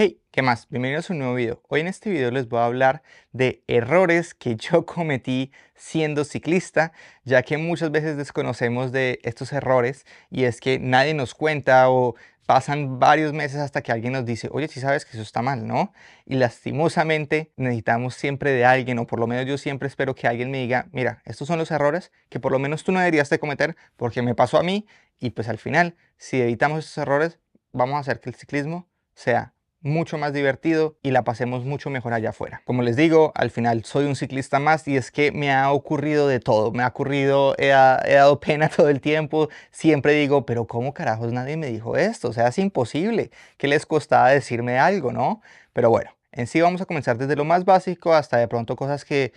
Hey, ¿qué más? Bienvenidos a un nuevo video. Hoy en este video les voy a hablar de errores que yo cometí siendo ciclista, ya que muchas veces desconocemos de estos errores y es que nadie nos cuenta o pasan varios meses hasta que alguien nos dice, oye, si sabes que eso está mal, ¿no? Y lastimosamente necesitamos siempre de alguien, o por lo menos yo siempre espero que alguien me diga, mira, estos son los errores que por lo menos tú no deberías de cometer porque me pasó a mí y pues al final, si evitamos esos errores, vamos a hacer que el ciclismo sea mucho más divertido y la pasemos mucho mejor allá afuera. Como les digo, al final soy un ciclista más y es que me ha ocurrido de todo. Me ha ocurrido, he, dado pena todo el tiempo. Siempre digo, pero ¿cómo carajos nadie me dijo esto? O sea, es imposible. que les costaba decirme algo, no? Pero bueno, en sí vamos a comenzar desde lo más básico hasta de pronto cosas que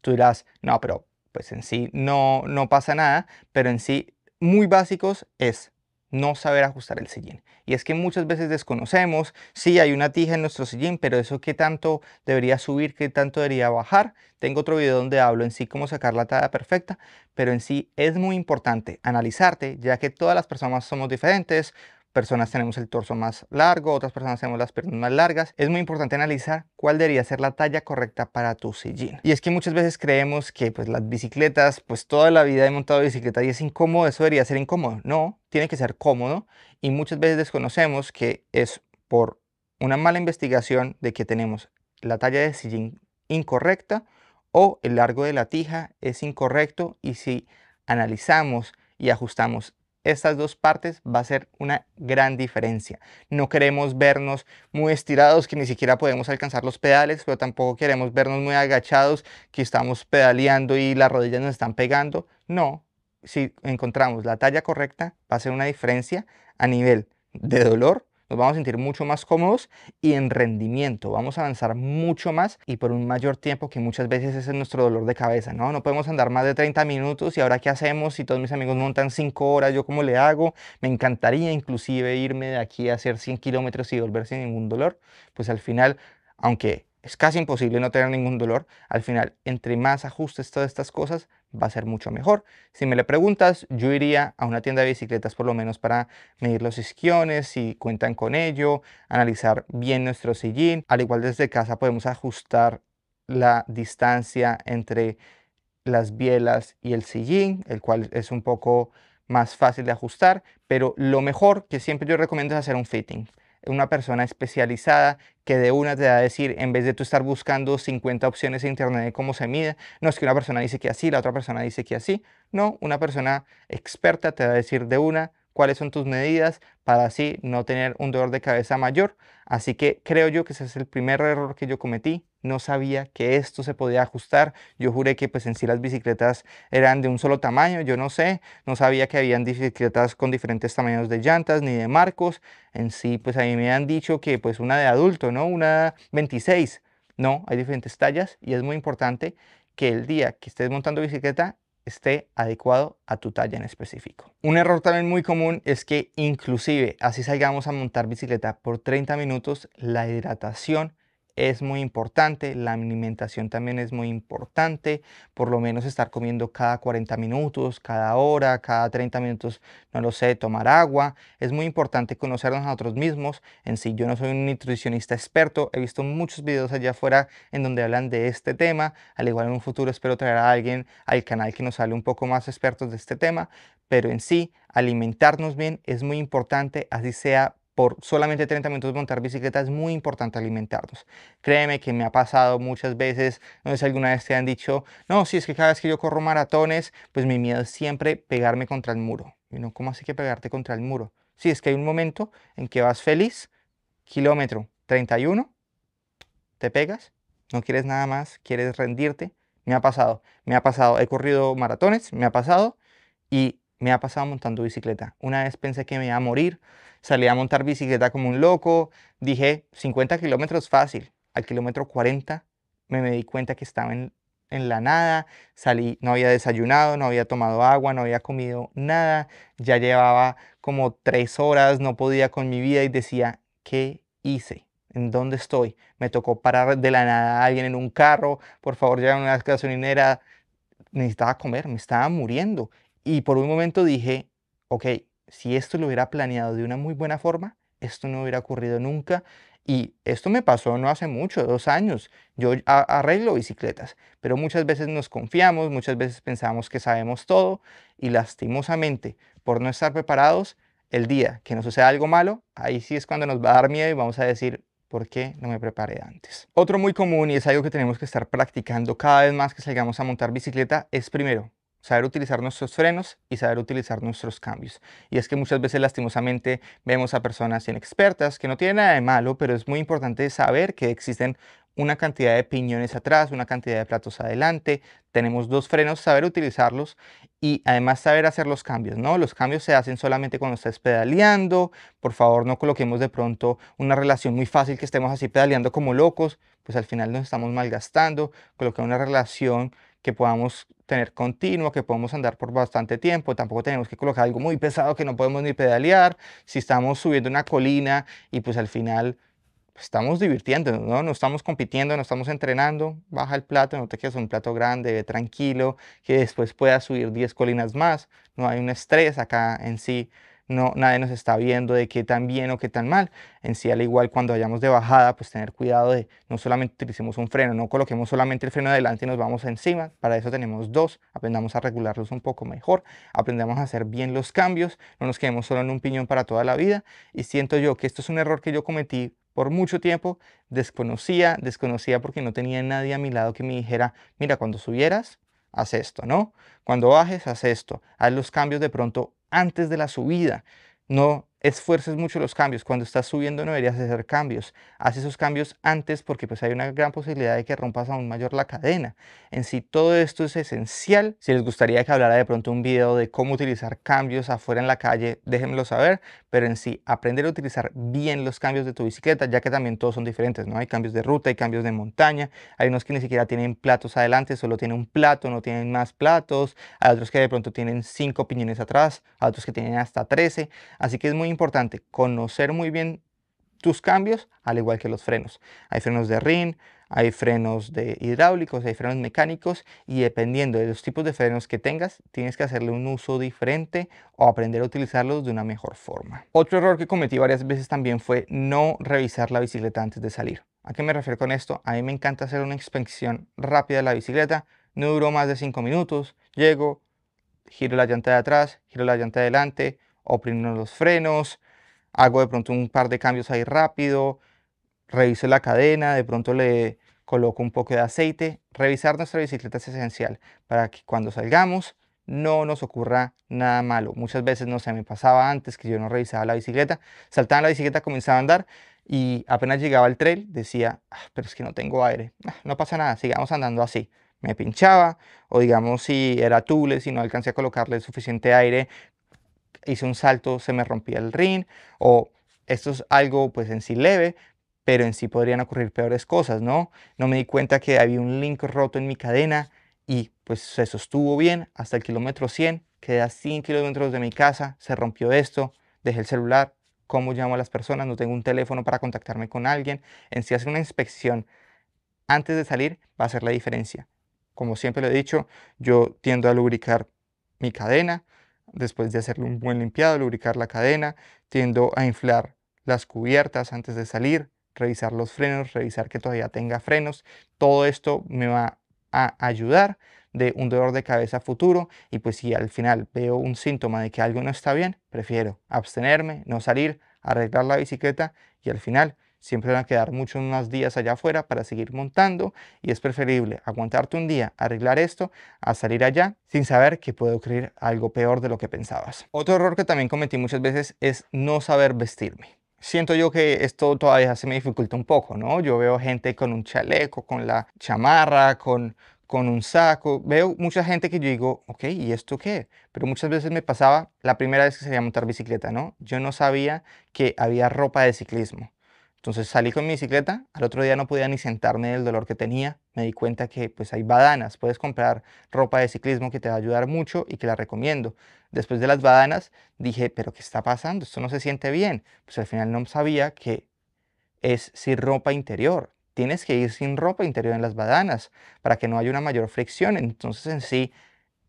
tú dirás, no, pero pues en sí no, no pasa nada, pero en sí muy básicos es no saber ajustar el sillín. Y es que muchas veces desconocemos, si hay una tija en nuestro sillín, pero eso qué tanto debería subir, qué tanto debería bajar. Tengo otro video donde hablo en sí cómo sacar la talla perfecta, pero en sí es muy importante analizarte, ya que todas las personas somos diferentes, personas tenemos el torso más largo, otras personas tenemos las piernas más largas. Es muy importante analizar cuál debería ser la talla correcta para tu sillín. Y es que muchas veces creemos que pues las bicicletas, pues toda la vida he montado bicicleta y es incómodo, eso debería ser incómodo. No, tiene que ser cómodo y muchas veces desconocemos que es por una mala investigación de que tenemos la talla de sillín incorrecta o el largo de la tija es incorrecto y si analizamos y ajustamos estas dos partes va a ser una gran diferencia. No queremos vernos muy estirados que ni siquiera podemos alcanzar los pedales, pero tampoco queremos vernos muy agachados que estamos pedaleando y las rodillas nos están pegando. No, si encontramos la talla correcta va a ser una diferencia a nivel de dolor nos vamos a sentir mucho más cómodos y en rendimiento, vamos a avanzar mucho más y por un mayor tiempo que muchas veces ese es nuestro dolor de cabeza, ¿no? No podemos andar más de 30 minutos y ahora qué hacemos si todos mis amigos montan 5 horas, yo cómo le hago, me encantaría inclusive irme de aquí a hacer 100 kilómetros y volver sin ningún dolor, pues al final, aunque es casi imposible no tener ningún dolor. Al final, entre más ajustes todas estas cosas, va a ser mucho mejor. Si me le preguntas, yo iría a una tienda de bicicletas por lo menos para medir los isquiones, si cuentan con ello, analizar bien nuestro sillín. Al igual desde casa podemos ajustar la distancia entre las bielas y el sillín, el cual es un poco más fácil de ajustar, pero lo mejor que siempre yo recomiendo es hacer un fitting una persona especializada que de una te va a decir, en vez de tú estar buscando 50 opciones en internet de cómo se mide, no es que una persona dice que así, la otra persona dice que así. No, una persona experta te va a decir de una cuáles son tus medidas para así no tener un dolor de cabeza mayor. Así que creo yo que ese es el primer error que yo cometí. No sabía que esto se podía ajustar. Yo juré que pues en sí las bicicletas eran de un solo tamaño, yo no sé. No sabía que habían bicicletas con diferentes tamaños de llantas ni de marcos. En sí pues a mí me han dicho que pues una de adulto, ¿no? Una 26. No, hay diferentes tallas y es muy importante que el día que estés montando bicicleta esté adecuado a tu talla en específico. Un error también muy común es que inclusive así salgamos a montar bicicleta por 30 minutos, la hidratación es muy importante, la alimentación también es muy importante, por lo menos estar comiendo cada 40 minutos, cada hora, cada 30 minutos, no lo sé, tomar agua. Es muy importante conocernos a nosotros mismos. En sí, yo no soy un nutricionista experto, he visto muchos videos allá afuera en donde hablan de este tema, al igual en un futuro espero traer a alguien al canal que nos hable un poco más expertos de este tema, pero en sí, alimentarnos bien es muy importante, así sea por solamente 30 minutos montar bicicleta es muy importante alimentarnos. Créeme que me ha pasado muchas veces, no sé si alguna vez te han dicho, no, si es que cada vez que yo corro maratones, pues mi miedo es siempre pegarme contra el muro. Y no, ¿cómo hace que pegarte contra el muro? Si es que hay un momento en que vas feliz, kilómetro 31, te pegas, no quieres nada más, quieres rendirte. Me ha pasado, me ha pasado, he corrido maratones, me ha pasado y me ha pasado montando bicicleta. Una vez pensé que me iba a morir, salí a montar bicicleta como un loco, dije 50 kilómetros fácil. Al kilómetro 40 me, me di cuenta que estaba en, la nada, salí, no había desayunado, no había tomado agua, no había comido nada, ya llevaba como tres horas, no podía con mi vida y decía, ¿qué hice? ¿En dónde estoy? Me tocó parar de la nada a alguien en un carro, por favor, llévenme a una gasolinera, necesitaba comer, me estaba muriendo y por un momento dije, ok, si esto lo hubiera planeado de una muy buena forma, esto no hubiera ocurrido nunca. Y esto me pasó no hace mucho, dos años. Yo arreglo bicicletas, pero muchas veces nos confiamos, muchas veces pensamos que sabemos todo y lastimosamente, por no estar preparados, el día que nos suceda algo malo, ahí sí es cuando nos va a dar miedo y vamos a decir, ¿por qué no me preparé antes? Otro muy común y es algo que tenemos que estar practicando cada vez más que salgamos a montar bicicleta es primero saber utilizar nuestros frenos y saber utilizar nuestros cambios. Y es que muchas veces lastimosamente vemos a personas inexpertas que no tienen nada de malo, pero es muy importante saber que existen una cantidad de piñones atrás, una cantidad de platos adelante, tenemos dos frenos, saber utilizarlos y además saber hacer los cambios, ¿no? Los cambios se hacen solamente cuando estás pedaleando, por favor no coloquemos de pronto una relación muy fácil que estemos así pedaleando como locos, pues al final nos estamos malgastando, Coloquemos una relación que podamos tener continuo, que podamos andar por bastante tiempo, tampoco tenemos que colocar algo muy pesado que no podemos ni pedalear, si estamos subiendo una colina y pues al final estamos divirtiendo, ¿no? No estamos compitiendo, no estamos entrenando. Baja el plato, no te quedes un plato grande, tranquilo, que después pueda subir 10 colinas más. No hay un estrés acá en sí no, nadie nos está viendo de qué tan bien o qué tan mal. En sí, al igual cuando vayamos de bajada, pues tener cuidado de no solamente utilicemos un freno, no coloquemos solamente el freno adelante y nos vamos encima. Para eso tenemos dos, aprendamos a regularlos un poco mejor, aprendamos a hacer bien los cambios, no nos quedemos solo en un piñón para toda la vida. Y siento yo que esto es un error que yo cometí por mucho tiempo, desconocía, desconocía porque no tenía nadie a mi lado que me dijera, mira, cuando subieras, haz esto, ¿no? Cuando bajes, haz esto, haz los cambios de pronto antes de la subida. No esfuerces mucho los cambios. Cuando estás subiendo no deberías hacer cambios. Haz esos cambios antes porque pues hay una gran posibilidad de que rompas aún mayor la cadena. En sí todo esto es esencial. Si les gustaría que hablara de pronto un video de cómo utilizar cambios afuera en la calle, déjenmelo saber pero en sí aprender a utilizar bien los cambios de tu bicicleta, ya que también todos son diferentes, ¿no? Hay cambios de ruta, hay cambios de montaña, hay unos que ni siquiera tienen platos adelante, solo tienen un plato, no tienen más platos, hay otros que de pronto tienen cinco piñones atrás, hay otros que tienen hasta 13, así que es muy importante conocer muy bien tus cambios, al igual que los frenos. Hay frenos de RIN, hay frenos de hidráulicos, hay frenos mecánicos y dependiendo de los tipos de frenos que tengas, tienes que hacerle un uso diferente o aprender a utilizarlos de una mejor forma. Otro error que cometí varias veces también fue no revisar la bicicleta antes de salir. ¿A qué me refiero con esto? A mí me encanta hacer una inspección rápida de la bicicleta, no duró más de 5 minutos, llego, giro la llanta de atrás, giro la llanta de adelante, oprimo los frenos, hago de pronto un par de cambios ahí rápido, reviso la cadena, de pronto le coloco un poco de aceite. Revisar nuestra bicicleta es esencial para que cuando salgamos no nos ocurra nada malo. Muchas veces, no sé, me pasaba antes que yo no revisaba la bicicleta, saltaba la bicicleta, comenzaba a andar y apenas llegaba al trail decía, ah, pero es que no tengo aire, ah, no pasa nada, sigamos andando así. Me pinchaba o digamos si era tule, si no alcancé a colocarle suficiente aire hice un salto, se me rompía el ring, o esto es algo pues en sí leve, pero en sí podrían ocurrir peores cosas, ¿no? No me di cuenta que había un link roto en mi cadena y pues se sostuvo bien hasta el kilómetro 100, quedé a 100 kilómetros de mi casa, se rompió esto, dejé el celular, ¿cómo llamo a las personas? No tengo un teléfono para contactarme con alguien. En sí hacer una inspección antes de salir va a hacer la diferencia. Como siempre lo he dicho, yo tiendo a lubricar mi cadena, después de hacerle un buen limpiado, lubricar la cadena, tiendo a inflar las cubiertas antes de salir, revisar los frenos, revisar que todavía tenga frenos. Todo esto me va a ayudar de un dolor de cabeza futuro y pues si al final veo un síntoma de que algo no está bien, prefiero abstenerme, no salir, arreglar la bicicleta y al final Siempre van a quedar muchos más días allá afuera para seguir montando y es preferible aguantarte un día, arreglar esto, a salir allá sin saber que puede ocurrir algo peor de lo que pensabas. Otro error que también cometí muchas veces es no saber vestirme siento yo que esto todavía se me dificulta un poco, ¿no? Yo veo gente con un chaleco, con la chamarra, con, con un saco. Veo mucha gente que yo digo, ok, ¿y esto qué? Pero muchas veces me pasaba la primera vez que salía a montar bicicleta, ¿no? Yo no sabía que había ropa de ciclismo. Entonces salí con mi bicicleta, al otro día no podía ni sentarme del dolor que tenía, me di cuenta que pues hay badanas, puedes comprar ropa de ciclismo que te va a ayudar mucho y que la recomiendo. Después de las badanas dije, pero ¿qué está pasando? Esto no se siente bien. Pues al final no sabía que es sin ropa interior. Tienes que ir sin ropa interior en las badanas para que no haya una mayor fricción. Entonces en sí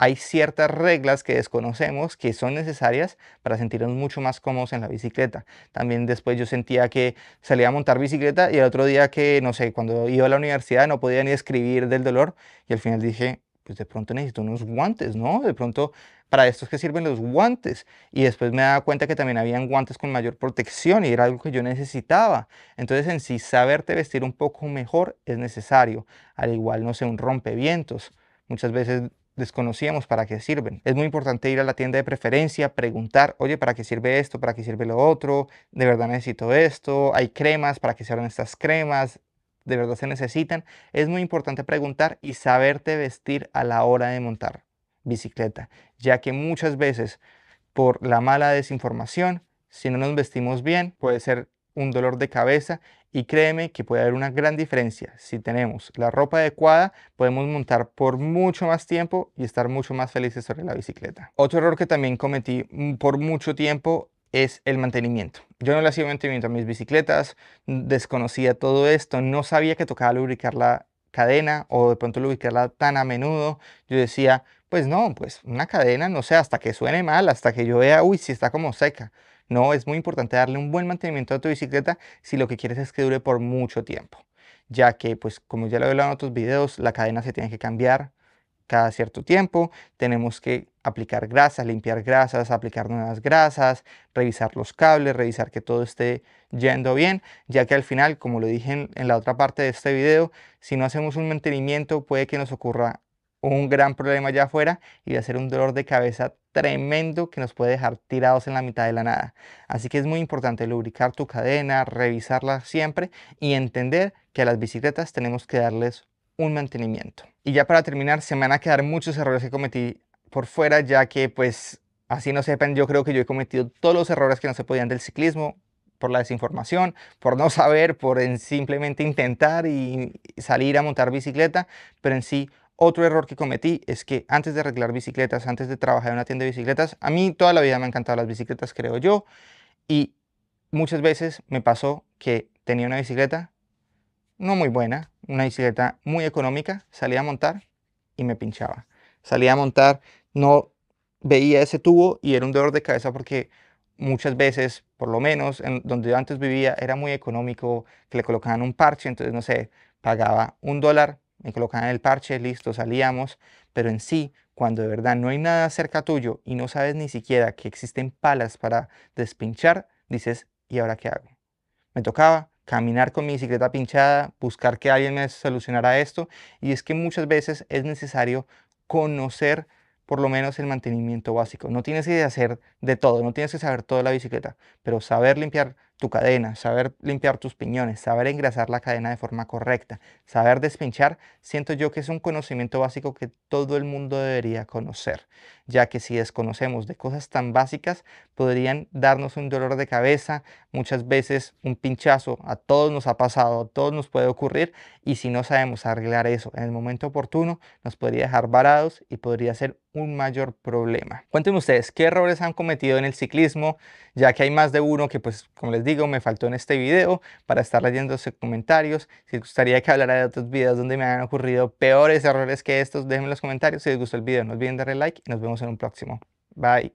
hay ciertas reglas que desconocemos que son necesarias para sentirnos mucho más cómodos en la bicicleta. También después yo sentía que salía a montar bicicleta y el otro día que, no sé, cuando iba a la universidad no podía ni escribir del dolor y al final dije, pues de pronto necesito unos guantes, ¿no? De pronto para estos que sirven los guantes. Y después me daba cuenta que también habían guantes con mayor protección y era algo que yo necesitaba. Entonces en sí saberte vestir un poco mejor es necesario. Al igual, no sé, un rompevientos. Muchas veces desconocíamos para qué sirven. Es muy importante ir a la tienda de preferencia, preguntar, oye, ¿para qué sirve esto? ¿Para qué sirve lo otro? ¿De verdad necesito esto? ¿Hay cremas? ¿Para qué sirven estas cremas? ¿De verdad se necesitan? Es muy importante preguntar y saberte vestir a la hora de montar bicicleta, ya que muchas veces por la mala desinformación, si no nos vestimos bien, puede ser un dolor de cabeza y créeme que puede haber una gran diferencia. Si tenemos la ropa adecuada, podemos montar por mucho más tiempo y estar mucho más felices sobre la bicicleta. Otro error que también cometí mm, por mucho tiempo es el mantenimiento. Yo no le hacía mantenimiento a mis bicicletas, mm, desconocía todo esto, no sabía que tocaba lubricar la cadena o de pronto lubricarla tan a menudo. Yo decía, pues no, pues una cadena, no sé, hasta que suene mal, hasta que yo vea, uy, si está como seca. No, es muy importante darle un buen mantenimiento a tu bicicleta si lo que quieres es que dure por mucho tiempo, ya que, pues como ya lo he hablado en otros videos, la cadena se tiene que cambiar cada cierto tiempo, tenemos que aplicar grasas, limpiar grasas, aplicar nuevas grasas, revisar los cables, revisar que todo esté yendo bien, ya que al final, como lo dije en, la otra parte de este video, si no hacemos un mantenimiento puede que nos ocurra un gran problema allá afuera y hacer un dolor de cabeza tremendo que nos puede dejar tirados en la mitad de la nada. Así que es muy importante lubricar tu cadena, revisarla siempre y entender que a las bicicletas tenemos que darles un mantenimiento. Y ya para terminar, se me van a quedar muchos errores que cometí por fuera, ya que pues así no sepan, yo creo que yo he cometido todos los errores que no se podían del ciclismo, por la desinformación, por no saber, por simplemente intentar y salir a montar bicicleta, pero en sí otro error que cometí es que antes de arreglar bicicletas, antes de trabajar en una tienda de bicicletas, a mí toda la vida me han encantado las bicicletas, creo yo, y muchas veces me pasó que tenía una bicicleta no muy buena, una bicicleta muy económica, salía a montar y me pinchaba. Salía a montar, no veía ese tubo y era un dolor de cabeza porque muchas veces, por lo menos en donde yo antes vivía, era muy económico que le colocaban un parche, entonces no sé, pagaba un dólar me colocaban el parche, listo, salíamos, pero en sí, cuando de verdad no hay nada cerca tuyo y no sabes ni siquiera que existen palas para despinchar, dices, ¿y ahora qué hago? Me tocaba caminar con mi bicicleta pinchada, buscar que alguien me solucionara esto, y es que muchas veces es necesario conocer por lo menos el mantenimiento básico. No tienes que hacer de todo, no tienes que saber toda la bicicleta, pero saber limpiar tu cadena, saber limpiar tus piñones, saber engrasar la cadena de forma correcta, saber despinchar, siento yo que es un conocimiento básico que todo el mundo debería conocer, ya que si desconocemos de cosas tan básicas, podrían darnos un dolor de cabeza, muchas veces un pinchazo, a todos nos ha pasado, a todos nos puede ocurrir, y si no sabemos arreglar eso en el momento oportuno, nos podría dejar varados y podría ser un mayor problema. Cuéntenme ustedes, ¿qué errores han cometido en el ciclismo? Ya que hay más de uno que, pues, como les digo, me faltó en este video para estar leyendo sus comentarios. Si les gustaría que hablara de otros videos donde me han ocurrido peores errores que estos, déjenme en los comentarios. Si les gustó el video, no olviden darle like y nos vemos en un próximo. Bye.